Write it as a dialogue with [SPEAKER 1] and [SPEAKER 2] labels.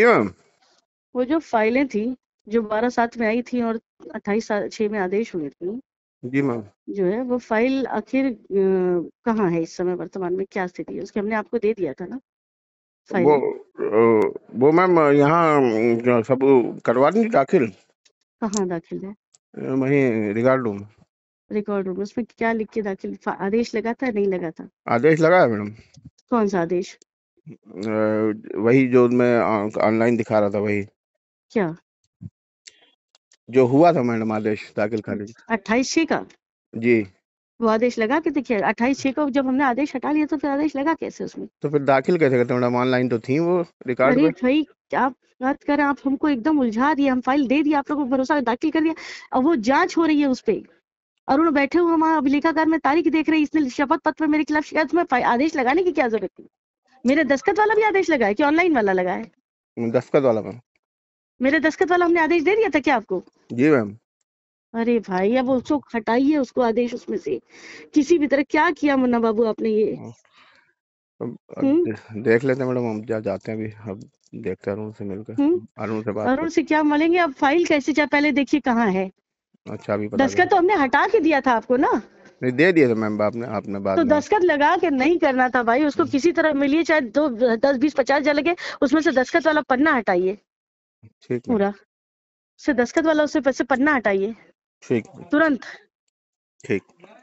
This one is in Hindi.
[SPEAKER 1] जी मैम वो जो फाइलें थी जो बारह सात में आई थी और अट्ठाईस छह में आदेश हुए थे जी मैम जो है वो फाइल आखिर कहाँ है इस समय वर्तमान में क्या स्थिति है उसके हमने आपको दे दिया था ना फाइल वो वो मैम यहाँ सब करवा दी दाखिल कहाँ दाखिल है वही रिकॉर्ड रूम रिकॉर्ड रूम उसमें क्या लिख के दाखिल आदेश लगा था नहीं लगा था आदेश लगा है मैडम कौन सा आदेश वही जो मैं ऑनलाइन दिखा रहा था, वही। क्या? जो हुआ था मैडम आदेश दाखिल खारिज। अट्ठाईस का? जी। वो आदेश लगा के देखिए अट्ठाईस छे को जब हमने आदेश हटा लिया तो फिर आदेश लगा कैसे उसमें? तो फिर दाखिल कैसे करते मैडम ऑनलाइन तो थी वो रिकॉर्ड अरे भाई आप बात कर आप हमको एकदम उलझा दिए हम फाइल दे दिया आप लोगों को भरोसा दाखिल कर दिया और वो जांच हो रही है उस पे। अरुण बैठे हुए वहाँ अभिलेखागार में तारीख देख रहे हैं इसने शपथ पत्र में मेरे खिलाफ शिकायत में आदेश लगाने की क्या जरूरत थी? मेरे दस्खत वाला भी आदेश लगा है कि ऑनलाइन वाला लगा है दस्खत वाला मैम मेरे दस्खत वाला हमने आदेश दे दिया था क्या आपको जी मैम अरे भाई अब उसको हटाइए उसको आदेश उसमें से किसी भी तरह क्या किया मुन्ना बाबू आपने ये हाँ। हम्म? देख लेते मैडम हम जा जाते हैं अभी अब देखते हैं अरुण से मिलकर हम्म? अरुण से बात अरुण से क्या मिलेंगे अब फाइल कैसे चाहे पहले देखिए कहाँ है अच्छा अभी दस्खत तो हमने हटा के दिया था आपको ना नहीं दे दिया था मैम बाप ने आपने बात तो दस्खत लगा के नहीं करना था भाई उसको हम्म। किसी तरह मिलिए चाहे दो दस बीस पचास हजार लगे उसमें से दस्खत वाला पन्ना हटाइए ठीक पूरा से दस्खत वाला उससे पन्ना हटाइए ठीक तुरंत ठीक